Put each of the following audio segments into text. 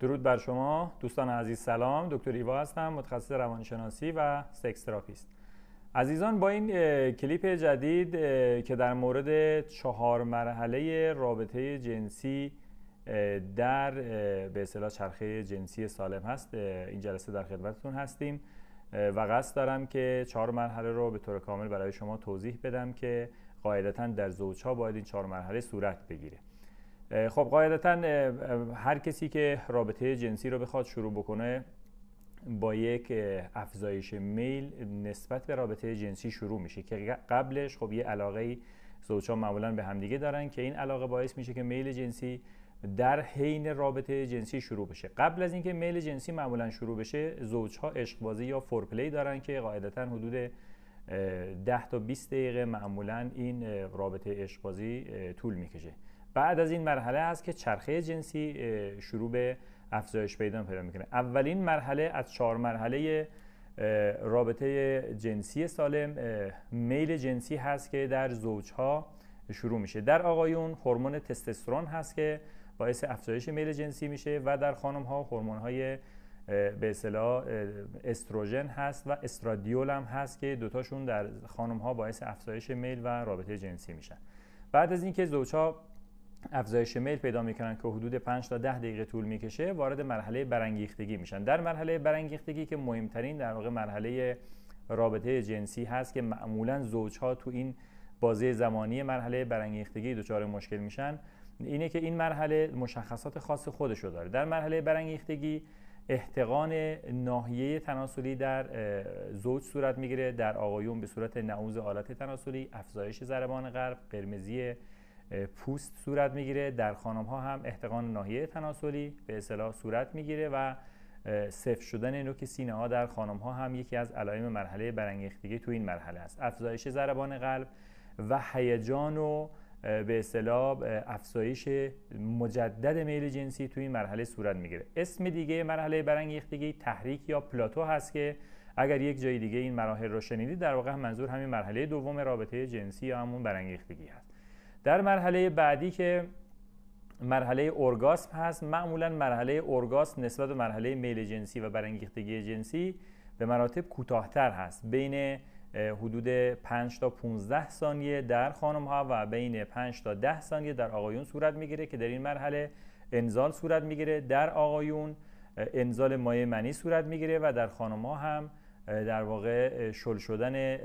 درود بر شما دوستان عزیز سلام دکتر ایوا هستم متخصص روانشناسی و سکس تراپیست عزیزان با این کلیپ جدید که در مورد چهار مرحله رابطه جنسی در به اصطلاح چرخه جنسی سالم هست این جلسه در خدمتتون هستیم و قصد دارم که چهار مرحله رو به طور کامل برای شما توضیح بدم که قاعدتا در زوجها باید این چهار مرحله صورت بگیره خب قاعدتا هر کسی که رابطه جنسی رو بخواد شروع بکنه با یک افزایش میل نسبت به رابطه جنسی شروع میشه که قبلش خب یه علاقه زوجها معمولا به همدیگه دارن که این علاقه باعث میشه که میل جنسی در حین رابطه جنسی شروع بشه قبل از اینکه میل جنسی معمولا شروع بشه زوجها بازی یا فورپلی دارن که قاعدتا حدود 10 تا 20 دقیقه معمولا این رابطه بازی طول میکشه بعد از این مرحله هست که چرخه جنسی شروع به افزایش پیدا پیدا میکنه اولین مرحله از چهار مرحله رابطه جنسی سالم میل جنسی هست که در زوجها شروع میشه در آقایون هورمون تستوسترون هست که باعث افزایش میل جنسی میشه و در خانم ها هورمون های به اصطلاح استروژن هست و استرادیول هم هست که دوتاشون در خانم ها باعث افزایش میل و رابطه جنسی میشن بعد از اینکه زوجها افزایش میل پیدا میکنن که حدود 5 تا 10 دقیقه طول میکشه وارد مرحله برانگیختگی میشن در مرحله برانگیختگی که مهمترین در واقع مرحله رابطه جنسی هست که معمولا زوجها تو این بازه زمانی مرحله برانگیختگی دچار مشکل میشن اینه که این مرحله مشخصات خاص خودش رو داره در مرحله برانگیختگی احتقان ناحیه تناسلی در زوج صورت میگیره در آقایون به صورت نعوز آلت تناسلی افزایش ضربان قلب قرمزی پوست صورت میگیره در خانم ها هم احتقان ناحیه تناسلی به اصطلاح صورت میگیره و صفر شدن نوک سینه ها در خانم ها هم یکی از علائم مرحله برانگیختگی تو این مرحله است افزایش ضربان قلب و هیجان و به اصطلاح افزایش مجدد میل جنسی تو این مرحله صورت میگیره اسم دیگه مرحله برانگیختگی تحریک یا پلاتو هست که اگر یک جای دیگه این مراحل رو شنیدید در واقع منظور همین مرحله دوم رابطه جنسی یا همون برانگیختگی هست در مرحله بعدی که مرحله اورگاسم هست معمولا مرحله اورگاسم نسبت به مرحله میل جنسی و برانگیختگی جنسی به مراتب کوتاهتر هست بین حدود 5 تا 15 ثانیه در خانم ها و بین 5 تا 10 ثانیه در آقایون صورت میگیره که در این مرحله انزال صورت میگیره در آقایون انزال مایع منی صورت میگیره و در خانم ها هم در واقع شل شدن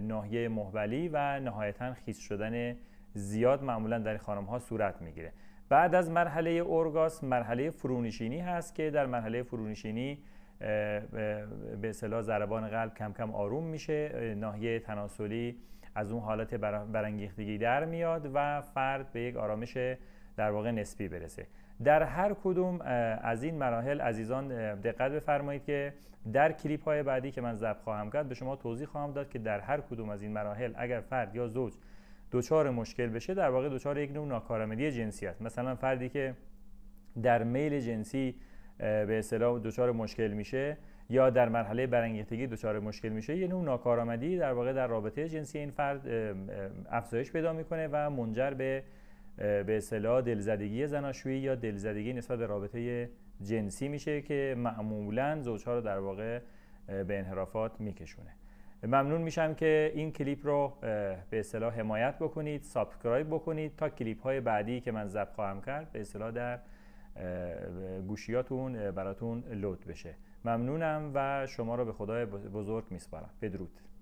ناحیه محبلی و نهایتا خیس شدن زیاد معمولا در خانم ها صورت میگیره بعد از مرحله اورگاس مرحله فرونشینی هست که در مرحله فرونشینی به اصطلاح ضربان قلب کم کم آروم میشه ناحیه تناسلی از اون حالت برانگیختگی در میاد و فرد به یک آرامش در واقع نسبی برسه در هر کدوم از این مراحل عزیزان دقت بفرمایید که در کلیپ های بعدی که من ضبط خواهم کرد به شما توضیح خواهم داد که در هر کدوم از این مراحل اگر فرد یا زوج دوچار مشکل بشه در واقع دوچار یک نوع ناکارآمدی جنسی است مثلا فردی که در میل جنسی به اصطلاح دچار مشکل میشه یا در مرحله برانگیختگی دچار مشکل میشه یه نوع ناکارآمدی در واقع در رابطه جنسی این فرد افزایش پیدا میکنه و منجر به به اصطلاح دلزدگی زناشویی یا دلزدگی نسبت به رابطه جنسی میشه که معمولا زوجها رو در واقع به انحرافات میکشونه ممنون میشم که این کلیپ رو به اصطلاح حمایت بکنید سابسکرایب بکنید تا کلیپ های بعدی که من ضبط خواهم کرد به اصطلاح در گوشیاتون براتون لود بشه ممنونم و شما رو به خدای بزرگ میسپارم بدرود